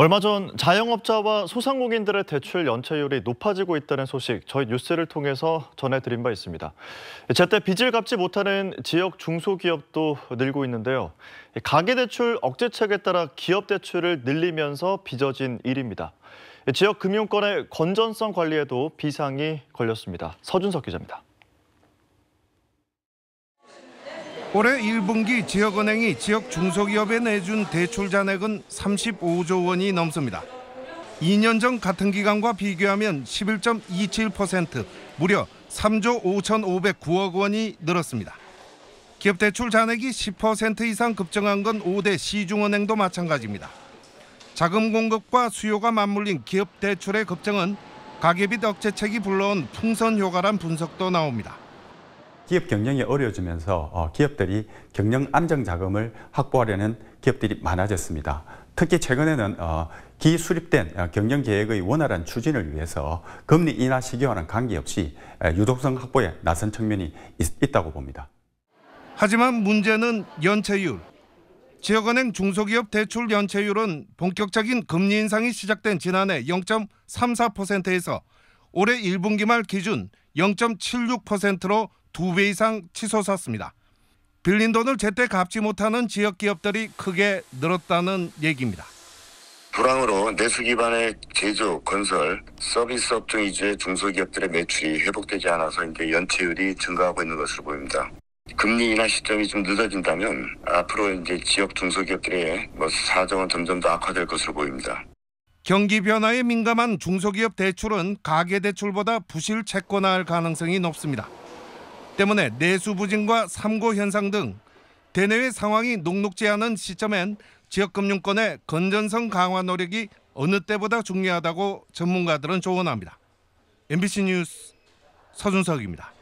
얼마 전 자영업자와 소상공인들의 대출 연체율이 높아지고 있다는 소식 저희 뉴스를 통해서 전해드린 바 있습니다. 제때 빚을 갚지 못하는 지역 중소기업도 늘고 있는데요. 가계대출 억제책에 따라 기업대출을 늘리면서 빚어진 일입니다. 지역 금융권의 건전성 관리에도 비상이 걸렸습니다. 서준석 기자입니다. 올해 1분기 지역은행이 지역 중소기업에 내준 대출 잔액은 35조 원이 넘습니다. 2년 전 같은 기간과 비교하면 11.27% 무려 3조 5,509억 원이 늘었습니다. 기업 대출 잔액이 10% 이상 급증한 건 5대 시중은행도 마찬가지입니다. 자금 공급과 수요가 맞물린 기업 대출의 급증은 가계 빚 억제책이 불러온 풍선 효과란 분석도 나옵니다. 기업 경영이 어려워지면서 어, 기업들이 경영 안정 자금을 확보하려는 기업들이 많아졌습니다. 특히 최근에는 어, 기수립된 어, 경영 계획의 원활한 추진을 위해서 금리 인하 시기와는 관계없이 유동성 확보에 나선 측면이 있다고 봅니다. 하지만 문제는 연체율. 지역은행 중소기업 대출 연체율은 본격적인 금리 인상이 시작된 지난해 0.34%에서 올해 1분기 말 기준 0.76%로 두배 이상 치솟았습니다. 빌린 돈을 제때 갚지 못하는 지역 기업들이 크게 늘었다는 얘기입니다. 불황으로 내수 기반의 제조, 건설, 서비스업 종이주의 중소기업들의 매출이 회복되지 않아서 이제 연체율이 증가하고 있는 것으로 보입니다. 금리 인하 시점이 좀 늦어진다면 앞으로 이제 지역 중소기업들의 뭐 사정은 점점 더 악화될 것으로 보입니다. 경기 변화에 민감한 중소기업 대출은 가계 대출보다 부실 채권화할 가능성이 높습니다. 때문에 내수 부진과 삼고 현상 등 대내외 상황이 녹록지 않은 시점엔 지역금융권의 건전성 강화 노력이 어느 때보다 중요하다고 전문가들은 조언합니다. MBC 뉴스 서준석입니다.